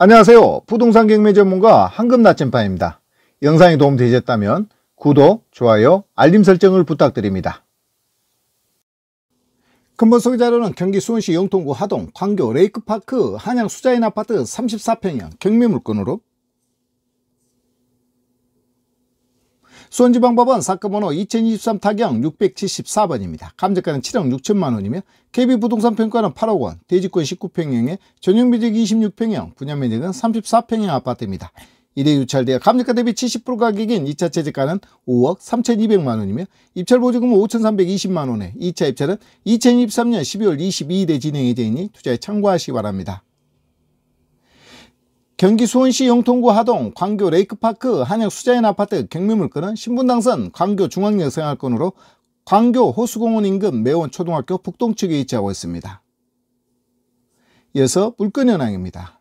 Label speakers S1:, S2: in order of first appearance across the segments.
S1: 안녕하세요. 부동산 경매 전문가 황금 나침반입니다. 영상이 도움되셨다면 구독, 좋아요, 알림 설정을 부탁드립니다. 금번 소개 자료는 경기 수원시 영통구 하동 광교 레이크파크 한양 수자인 아파트 34평형 경매 물건으로 수원지 방법은 사건 번호 2023 타경 674번입니다. 감정가는 7억 6천만 원이며 KB부동산 평가는 8억 원, 대지권 19평형에 전용면적 26평형, 분양면적은 34평형 아파트입니다. 이대 유찰되어 감정가 대비 70% 가격인 2차 채집가는 5억 3,200만 원이며 입찰 보조금은 5,320만 원에 2차 입찰은 2023년 12월 22일에 진행이 되니 투자에 참고하시기 바랍니다. 경기 수원시 영통구 하동 광교 레이크파크 한양 수자인 아파트 경매물건은 신분당선 광교 중앙역 생활권으로 광교 호수공원 인근 매원 초등학교 북동측에 위치하고 있습니다. 이어서 물건 현황입니다.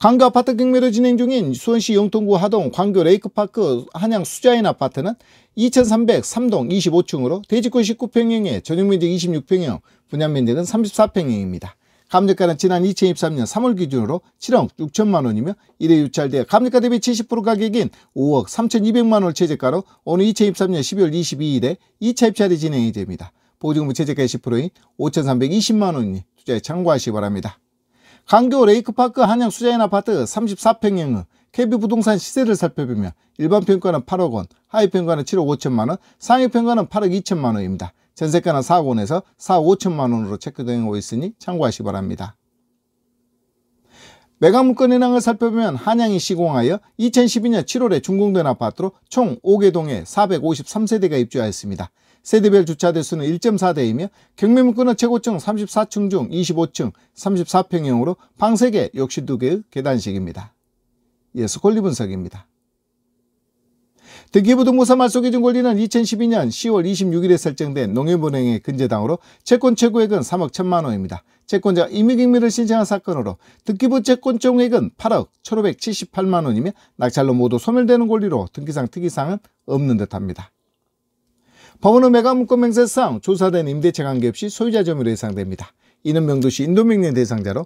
S1: 광교 아파트 경매로 진행 중인 수원시 영통구 하동 광교 레이크파크 한양 수자인 아파트는 2303동 25층으로 대지권 19평형에 전용면적 26평형, 분양면적은 34평형입니다. 감정가는 지난 2023년 3월 기준으로 7억 6천만 원이며 이래 유찰되어 감정가 대비 70% 가격인 5억 3,200만 원을 최저가로 오늘 2023년 12월 22일에 2차 입찰이 진행이 됩니다. 보증금 최저가 10%인 5,320만 원이 투자에 참고하시기 바랍니다. 강교 레이크파크 한양 수자인 아파트 34평형의 KB 부동산 시세를 살펴보면 일반 평가는 8억 원, 하위 평가는 7억 5천만 원, 상위 평가는 8억 2천만 원입니다. 전세가는 4억 원에서 4억 5천만 원으로 체크되고 있으니 참고하시 바랍니다. 매각물건 현황을 살펴보면 한양이 시공하여 2012년 7월에 준공된 아파트로 총 5개 동에 453세대가 입주하였습니다. 세대별 주차대수는 1.4대이며 경매물건은 최고층 34층 중 25층 34평형으로 방 3개, 욕실 2개의 계단식입니다. 예스 서 권리분석입니다. 등기부등본사 말소기준 권리는 2012년 10월 26일에 설정된 농협은행의 근저당으로 채권 최고액은 3억 1천만 원입니다. 채권자 임의경매를 신청한 사건으로 등기부 채권 총액은 8억 1,578만 원이며 낙찰로 모두 소멸되는 권리로 등기상 특이사항은 없는 듯합니다. 법원은 매각물권 맹세상 조사된 임대차 관계없이 소유자 점유로 예상됩니다. 이는 명도시 인도명령 대상자로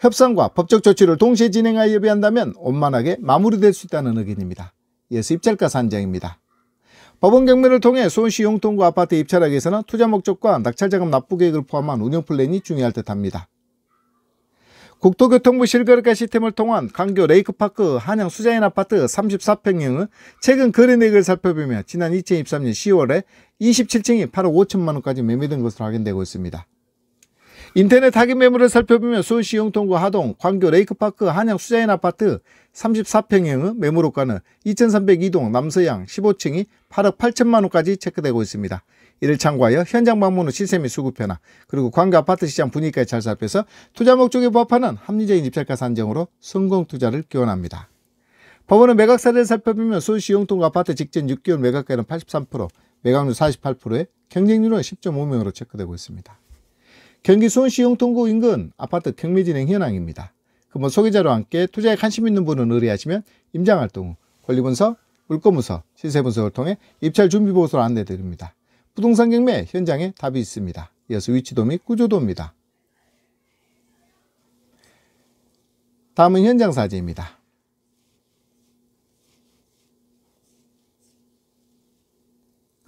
S1: 협상과 법적 조치를 동시에 진행하여 예비한다면 원만하게 마무리될 수 있다는 의견입니다. 예수 입찰가 산정입니다. 법원 경매를 통해 수원시 용통구 아파트 입찰하기위해서는 투자 목적과 낙찰자금 납부 계획을 포함한 운영 플랜이 중요할 듯합니다. 국토교통부 실거래가 시스템을 통한 강교 레이크파크 한양 수자인 아파트 34평형은 최근 거래 내역을 살펴보며 지난 2023년 10월에 27층이 8억 5천만원까지 매매된 것으로 확인되고 있습니다. 인터넷 타깃 매물을 살펴보면 서울시 영통구 하동 광교 레이크파크 한양 수자인 아파트 34평형의 매물호가는 2302동 남서양 15층이 8억 8천만원까지 체크되고 있습니다. 이를 참고하여 현장 방문 후 시세 및 수급 변화 그리고 광교 아파트 시장 분위기까지 잘 살펴서 투자 목적에 부합하는 합리적인 입찰가 산정으로 성공 투자를 기원합니다. 법원은 매각 사례를 살펴보면 서울시 영통구 아파트 직전 6개월 매각가는 83%, 매각률 48%에 경쟁률은 10.5명으로 체크되고 있습니다. 경기 수원시 영통구 인근 아파트 경매 진행 현황입니다. 그뭐 소개자로 함께 투자에 관심 있는 분은 의뢰하시면 임장활동 후 권리분석, 물건분석, 시세분석을 통해 입찰 준비 보고서를 안내드립니다. 부동산 경매 현장에 답이 있습니다. 이어서 위치도 및 구조도입니다. 다음은 현장 사진입니다.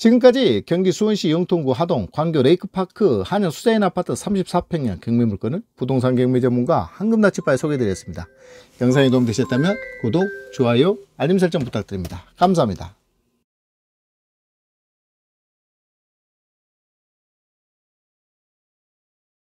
S1: 지금까지 경기 수원시 영통구 하동 광교 레이크파크 한현 수자인 아파트 34평형 경매 물건을 부동산 경매 전문가 한금나치바에 소개드렸습니다. 해 영상이 도움되셨다면 구독, 좋아요, 알림 설정 부탁드립니다. 감사합니다.